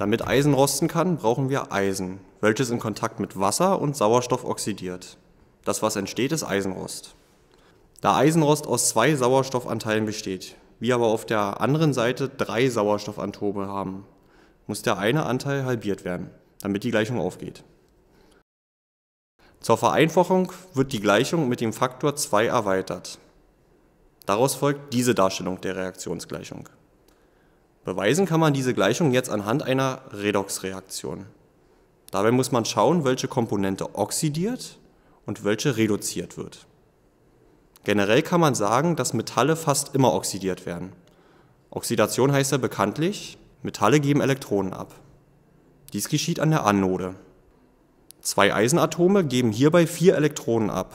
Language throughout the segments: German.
Damit Eisen rosten kann, brauchen wir Eisen, welches in Kontakt mit Wasser und Sauerstoff oxidiert. Das, was entsteht, ist Eisenrost. Da Eisenrost aus zwei Sauerstoffanteilen besteht, wir aber auf der anderen Seite drei Sauerstoffatome haben, muss der eine Anteil halbiert werden, damit die Gleichung aufgeht. Zur Vereinfachung wird die Gleichung mit dem Faktor 2 erweitert. Daraus folgt diese Darstellung der Reaktionsgleichung. Beweisen kann man diese Gleichung jetzt anhand einer Redoxreaktion. Dabei muss man schauen, welche Komponente oxidiert und welche reduziert wird. Generell kann man sagen, dass Metalle fast immer oxidiert werden. Oxidation heißt ja bekanntlich, Metalle geben Elektronen ab. Dies geschieht an der Anode. Zwei Eisenatome geben hierbei vier Elektronen ab,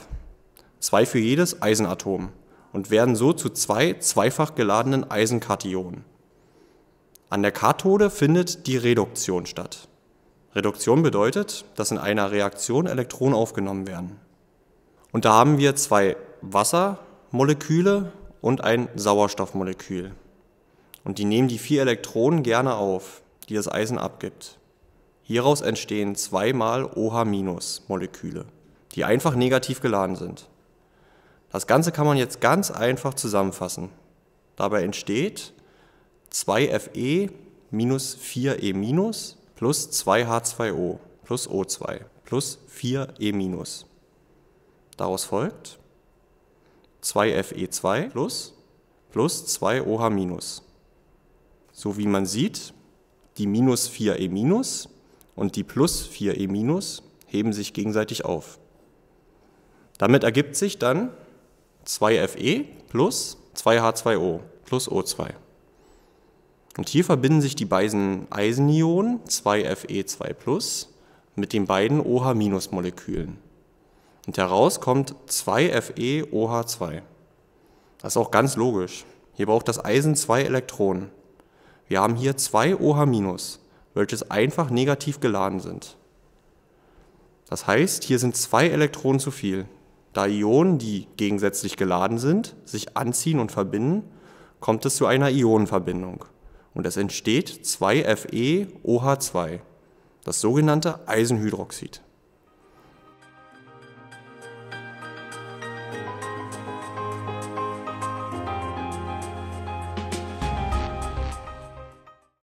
zwei für jedes Eisenatom, und werden so zu zwei zweifach geladenen Eisenkationen. An der Kathode findet die Reduktion statt. Reduktion bedeutet, dass in einer Reaktion Elektronen aufgenommen werden. Und da haben wir zwei Wassermoleküle und ein Sauerstoffmolekül. Und die nehmen die vier Elektronen gerne auf, die das Eisen abgibt. Hieraus entstehen zweimal OH-Moleküle, die einfach negativ geladen sind. Das Ganze kann man jetzt ganz einfach zusammenfassen. Dabei entsteht 2Fe minus 4E minus plus 2H2O plus O2 plus 4E minus. Daraus folgt 2Fe2 plus plus 2OH minus. So wie man sieht, die minus 4E minus und die plus 4E minus heben sich gegenseitig auf. Damit ergibt sich dann 2Fe plus 2H2O plus O2. Und hier verbinden sich die beiden Eisenionen 2Fe2 mit den beiden OH-Molekülen. Und heraus kommt 2FeOH2. Das ist auch ganz logisch. Hier braucht das Eisen zwei Elektronen. Wir haben hier zwei OH-, welches einfach negativ geladen sind. Das heißt, hier sind zwei Elektronen zu viel. Da Ionen, die gegensätzlich geladen sind, sich anziehen und verbinden, kommt es zu einer Ionenverbindung und es entsteht 2FeOH2, das sogenannte Eisenhydroxid.